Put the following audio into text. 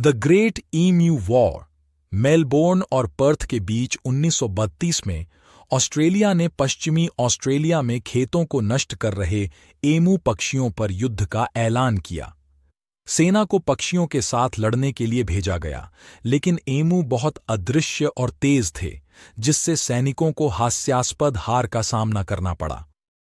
the great emu war Melbourne और Perth के बीच 1932 में ऑस्ट्रेलिया ने पश्चिमी ऑस्ट्रेलिया में खेतों को नष्ट कर रहे एमू पक्षियों पर युद्ध का ऐलान किया सेना को पक्षियों के साथ लड़ने के लिए भेजा गया लेकिन एमू बहुत अदृश्य और तेज थे जिससे सैनिकों को हास्यास्पद हार का सामना करना पड़ा